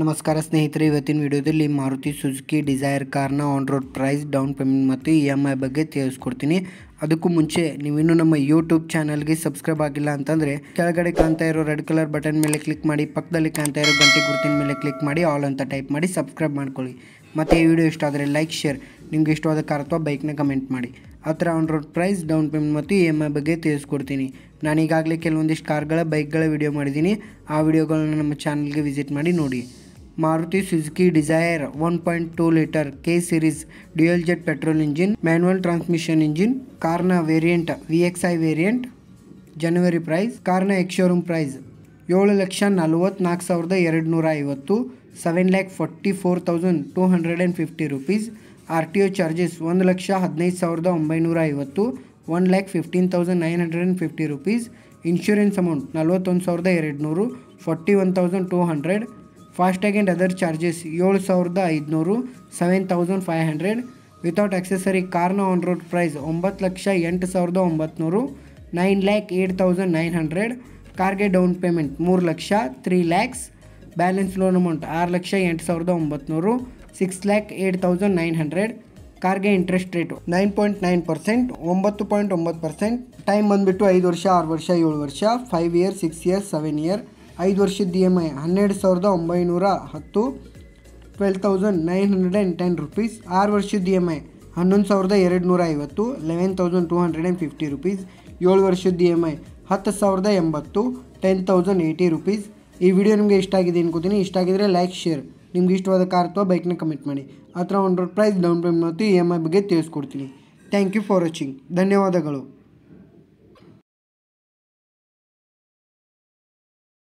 ನಮಸ್ಕಾರ ಸ್ನೇಹಿತರೆ ಇವತ್ತಿನ ವಿಡಿಯೋದಲ್ಲಿ ಮಾರುತಿ ಸುಜುಕಿ ಡಿಸೈರ್ ಕಾರ್ನ on road price down payment ಮತ್ತು ಇ ಎಮ್ ಐ ಬಗ್ಗೆ ತಿಳಿಸ್ಕೊಡ್ತೀನಿ ಅದಕ್ಕೂ ಮುಂಚೆ ನೀವಿನ್ನೂ ನಮ್ಮ ಯೂಟ್ಯೂಬ್ ಚಾನಲ್ಗೆ ಸಬ್ಸ್ಕ್ರೈಬ್ ಆಗಿಲ್ಲ ಅಂತಂದರೆ ಕೆಳಗಡೆ ಕಾಣ್ತಾ ಇರೋ ರೆಡ್ ಕಲರ್ ಬಟನ್ ಮೇಲೆ ಕ್ಲಿಕ್ ಮಾಡಿ ಪಕ್ಕದಲ್ಲಿ ಕಾಣ್ತಾ ಇರೋ ಗಂಟೆ ಗುರುತಿನ ಮೇಲೆ ಕ್ಲಿಕ್ ಮಾಡಿ ಆಲ್ ಅಂತ ಟೈಪ್ ಮಾಡಿ ಸಬ್ಸ್ಕ್ರೈಬ್ ಮಾಡ್ಕೊಳ್ಳಿ ಮತ್ತು ಈ ವಿಡಿಯೋ ಇಷ್ಟ ಆದರೆ ಲೈಕ್ ಶೇರ್ ನಿಮ್ಗೆ ಇಷ್ಟವಾದ ಕಾರ್ ಅಥವಾ ಬೈಕ್ನ ಕಮೆಂಟ್ ಮಾಡಿ ಆ ಥರ on road price down payment ಮತ್ತು ಇ ಎಮ್ ಐ ಬಗ್ಗೆ ತಿಳಿಸ್ಕೊಡ್ತೀನಿ ನಾನೀಗಾಗಲೇ ಕೆಲವೊಂದಿಷ್ಟು ಕಾರ್ಗಳ ಬೈಕ್ಗಳ ವಿಡಿಯೋ ಮಾಡಿದ್ದೀನಿ ಆ ವಿಡಿಯೋಗಳನ್ನ ನಮ್ಮ ಚಾನಲ್ಗೆ ವಿಸಿಟ್ ಮಾಡಿ ನೋಡಿ Maruti Suzuki one point two litre K series K series petrol engine petrol transmission engine ಕಾರ್ನ engine, V X I variant ಜನವರಿ ಪ್ರೈಸ್ ಕಾರ್ನ ಎಕ್ ಶೋರೂಮ್ ಪ್ರೈಸ್ ಏಳು ಲಕ್ಷ ನಲ್ವತ್ನಾಲ್ಕು ಸಾವಿರದ ಎರಡು ನೂರ ಐವತ್ತು seven lakh forty four thousand two hundred and fifty rupees R T O charges ಒಂದು ಲಕ್ಷ ಹದಿನೈದು ಸಾವಿರದ ಒಂಬೈನೂರ ಐವತ್ತು one lakh fifteen thousand nine hundred and fifty rupees insurance amount ನಲ್ವತ್ತೊಂದು ಸಾವಿರದ ಎರಡು ನೂರು forty one thousand two hundred FASTag and other charges ಏಳು ಸಾವಿರದ ಐದುನೂರು seven thousand five hundred without accessory ಕಾರ್ನ ಆನ್ ರೋಡ್ ಪ್ರೈಸ್ ಒಂಬತ್ತು ಲಕ್ಷ ಎಂಟು ಸಾವಿರದ ಒಂಬತ್ನೂರು nine lakh eight thousand nine hundred ಕಾರ್ಗೆ ಡೌನ್ ಪೇಮೆಂಟ್ ಮೂರು ಲಕ್ಷ three lakhs balance loan amount ಆರು ಲಕ್ಷ ಎಂಟು ಸಾವಿರದ ಒಂಬತ್ತುನೂರು six lakh eight thousand nine hundred ಕಾರ್ಗೆ interest rate nine point nine percent ಒಂಬತ್ತು ಪಾಯಿಂಟ್ ಒಂಬತ್ತು ಪರ್ಸೆಂಟ್ ಟೈಮ್ ಬಂದುಬಿಟ್ಟು ಐದು ವರ್ಷ ಆರು ವರ್ಷ ಏಳು ವರ್ಷ five year six year seven year ಐದು ವರ್ಷದ ಇ ಎಮ್ ಐ ಹನ್ನೆರಡು ಸಾವಿರದ ಒಂಬೈನೂರ ಹತ್ತು twelve thousand nine hundred and ten rupees ಆರು ವರ್ಷದ ಇ ಎಮ್ ಐ ಹನ್ನೊಂದು ಸಾವಿರದ ಎರಡು ನೂರ ಐವತ್ತು eleven thousand two hundred and fifty rupees ಏಳು ವರ್ಷದ ಇ ಎಮ್ ಐ ಹತ್ತು ಸಾವಿರದ ಎಂಬತ್ತು ಟೆನ್ ತೌಸಂಡ್ ಏಯ್ಟಿ ರುಪೀಸ್ ಈ ವಿಡಿಯೋ ನಿಮಗೆ ಇಷ್ಟ ಆಗಿದೆ ಅನ್ಕೋತೀನಿ ಇಷ್ಟ ಆಗಿದ್ರೆ ಲೈಕ್ ಶೇರ್ ನಿಮ್ಗೆ ಇಷ್ಟವಾದ ಕಾರ್ ಅಥವಾ ಬೈಕ್ನ ಕಮೆಂಟ್ ಮಾಡಿ ಆ ಥರ ಒಂದು ಪ್ರೈಸ್ ಡೌನ್ ಪೇಮೆಂಟ್ ಮತ್ತು ಇ ಎಮ್ ಐ ಬಗ್ಗೆ ತಿಳಿಸ್ಕೊಡ್ತೀನಿ ಥ್ಯಾಂಕ್ ಯು ಫಾರ್ ವಾಚಿಂಗ್ ಧನ್ಯವಾದಗಳು